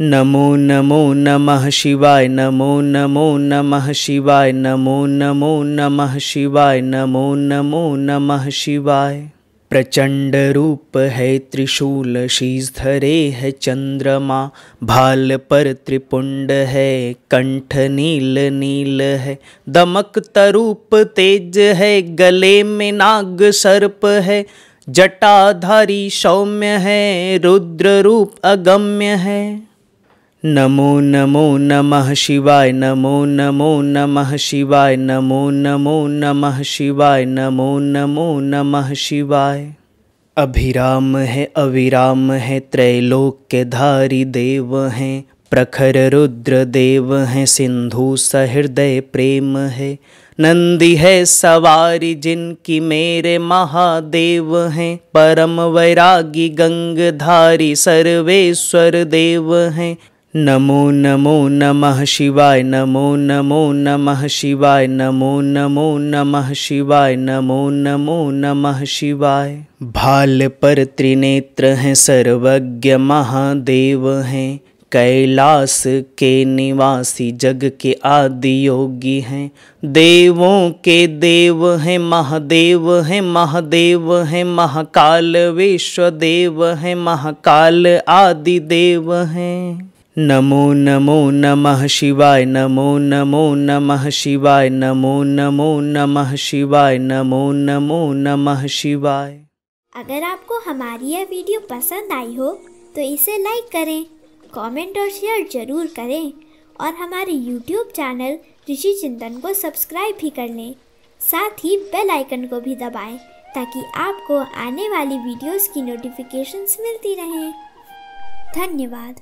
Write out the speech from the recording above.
नमो नमो नमः शिवाय नमो नमो नमः शिवाय नमो नमो नमः शिवाय नमो नमो नमः शिवाय प्रचंड रूप है त्रिशूल शीश धरे है चंद्रमा भाल पर त्रिपुंड है कंठ नील नील है दमक तरूप तेज है गले में नाग सर्प है जटाधारी सौम्य है रुद्र रूप अगम्य है नमो नमो नमः शिवाय नमो नमो नमः शिवाय नमो नमो नमः शिवाय नमो नमो नमः शिवाय अभिराम है अविराम है त्रैलोक के धारी देव हैं प्रखर रुद्र देव हैं सिंधु सहृदय प्रेम है नंदी है सवारी जिनकी मेरे महादेव हैं परम वैरागी गंगधारी सर्वेश्वर देव हैं नमो नमो नमः शिवाय नमो नमो नमः शिवाय नमो नमो नमः शिवाय नमो नमो नमः शिवाय भाल पर त्रिनेत्र हैं सर्वज्ञ महादेव हैं कैलास के निवासी जग के आदि योगी हैं देवों के देव हैं महादेव हैं महादेव हैं महाकाल विश्व देव हैं महाकाल आदि देव हैं नमो नमो नमः शिवाय नमो नमो नमः शिवाय नमो नमो नमः शिवाय नमो नमो नमः शिवाय अगर आपको हमारी यह वीडियो पसंद आई हो तो इसे लाइक करें कमेंट और शेयर जरूर करें और हमारे यूट्यूब चैनल ऋषि चिंतन को सब्सक्राइब भी कर लें साथ ही बेल आइकन को भी दबाएं ताकि आपको आने वाली वीडियोस की नोटिफिकेशंस मिलती रहें धन्यवाद